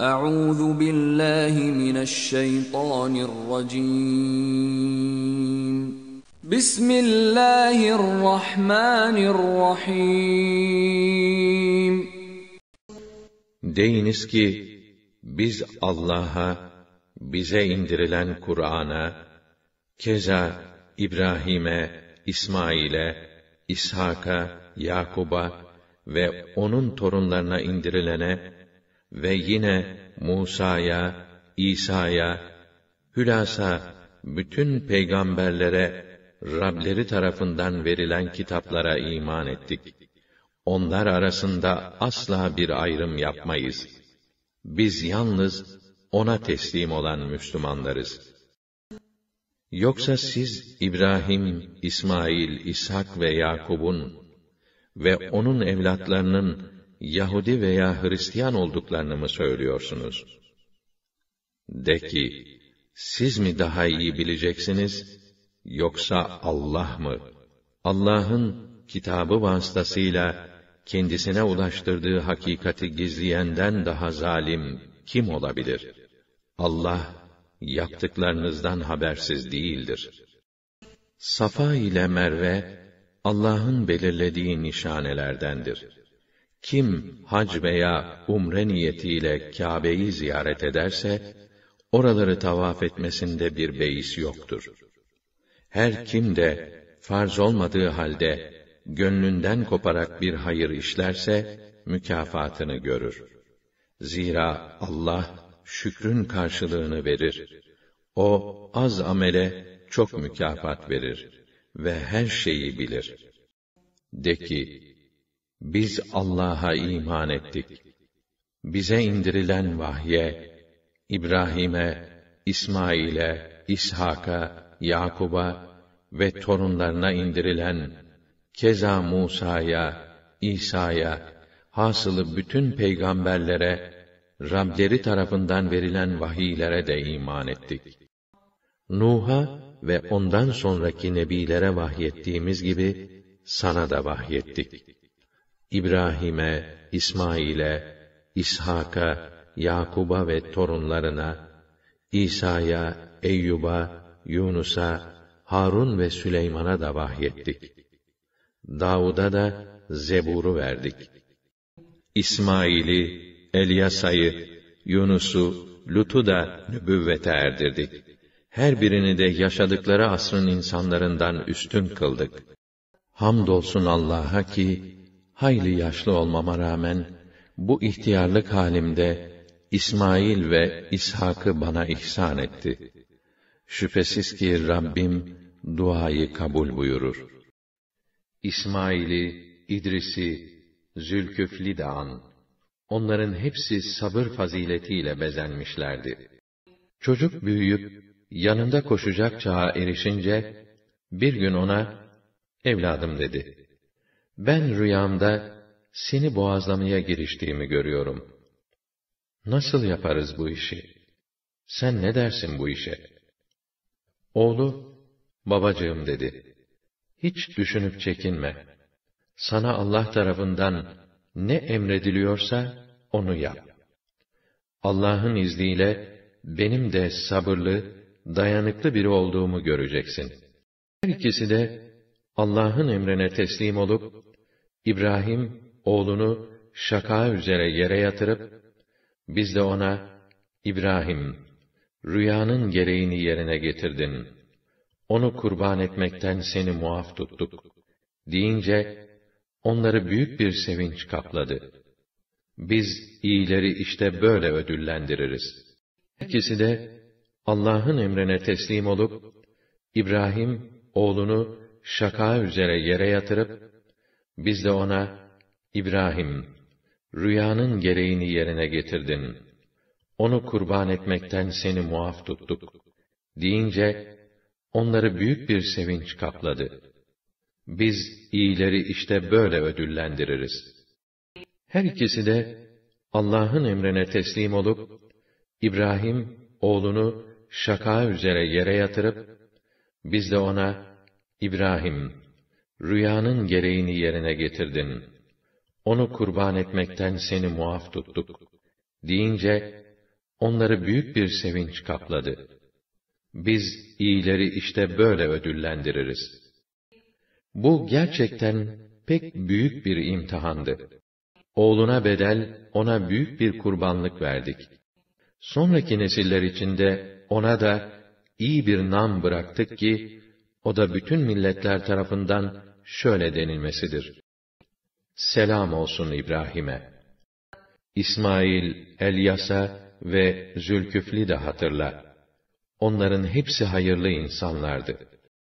Euzu billahi mineşşeytanirracim. Bismillahirrahmanirrahim. Deyiniz ki biz Allah'a, bize indirilen Kur'an'a, keza İbrahim'e, İsmail'e, İshak'a, Yakub'a ve onun torunlarına indirilene ve yine Musa'ya, İsa'ya, hülasa bütün peygamberlere Rableri tarafından verilen kitaplara iman ettik. Onlar arasında asla bir ayrım yapmayız. Biz yalnız ona teslim olan Müslümanlarız.'' Yoksa siz İbrahim, İsmail, İshak ve Yakub'un ve onun evlatlarının Yahudi veya Hristiyan olduklarını mı söylüyorsunuz? De ki, siz mi daha iyi bileceksiniz, yoksa Allah mı? Allah'ın kitabı vasıtasıyla kendisine ulaştırdığı hakikati gizleyenden daha zalim kim olabilir? Allah, yaptıklarınızdan habersiz değildir. Safa ile Merve, Allah'ın belirlediği nişanelerdendir. Kim hac veya umre niyetiyle Kâbe'yi ziyaret ederse, oraları tavaf etmesinde bir beis yoktur. Her kim de farz olmadığı halde gönlünden koparak bir hayır işlerse mükafatını görür. Zira Allah şükrün karşılığını verir. O az amele çok mükafat verir ve her şeyi bilir. De ki, biz Allah'a iman ettik. Bize indirilen vahye, İbrahim'e, İsmail'e, İshak'a, Yakub'a ve torunlarına indirilen, keza Musa'ya, İsa'ya, hasılı bütün peygamberlere, Rableri tarafından verilen vahiylere de iman ettik. Nuh'a ve ondan sonraki nebilere vahyettiğimiz gibi, sana da vahyettik. İbrahim'e, İsmail'e, İshak'a, Yakub'a ve torunlarına, İsa'ya, Eyyub'a, Yunus'a, Harun ve Süleyman'a da vahyettik. Davud'a da Zebur'u verdik. İsmail'i, Elyasa'yı, Yunus'u, Lut'u da nübüvvete erdirdik. Her birini de yaşadıkları asrın insanlarından üstün kıldık. Hamdolsun Allah'a ki hayli yaşlı olmama rağmen bu ihtiyarlık halimde İsmail ve İshak'ı bana ihsan etti. Şüphesiz ki Rabbim duayı kabul buyurur. İsmail'i, İdris'i, Zülküfli de an. Onların hepsi sabır faziletiyle bezenmişlerdi. Çocuk büyüyüp yanında koşacak çağa erişince bir gün ona evladım dedi. Ben rüyamda seni boğazlamaya giriştiğimi görüyorum. Nasıl yaparız bu işi? Sen ne dersin bu işe? Oğlu, babacığım dedi. Hiç düşünüp çekinme. Sana Allah tarafından ne emrediliyorsa onu yap. Allah'ın izniyle benim de sabırlı, dayanıklı biri olduğumu göreceksin. Her ikisi de Allah'ın emrine teslim olup, İbrahim oğlunu şaka üzere yere yatırıp, biz de ona, İbrahim, rüyanın gereğini yerine getirdin. Onu kurban etmekten seni muaf tuttuk. Deyince, onları büyük bir sevinç kapladı. Biz iyileri işte böyle ödüllendiririz. İkisi de, Allah'ın emrine teslim olup, İbrahim, oğlunu şaka üzere yere yatırıp, biz de ona, İbrahim, rüyanın gereğini yerine getirdin. Onu kurban etmekten seni muaf tuttuk. Deyince, onları büyük bir sevinç kapladı. Biz iyileri işte böyle ödüllendiririz. Her ikisi de, Allah'ın emrine teslim olup, İbrahim, oğlunu şaka üzere yere yatırıp, biz de ona, İbrahim, rüyanın gereğini yerine getirdin. Onu kurban etmekten seni muaf tuttuk. Deyince, onları büyük bir sevinç kapladı. Biz iyileri işte böyle ödüllendiririz. Bu gerçekten pek büyük bir imtihandı. Oğluna bedel, ona büyük bir kurbanlık verdik. Sonraki nesiller içinde ona da iyi bir nam bıraktık ki, o da bütün milletler tarafından şöyle denilmesidir. Selam olsun İbrahim'e. İsmail, Elyas'a ve Zülküfli de hatırla. Onların hepsi hayırlı insanlardı.''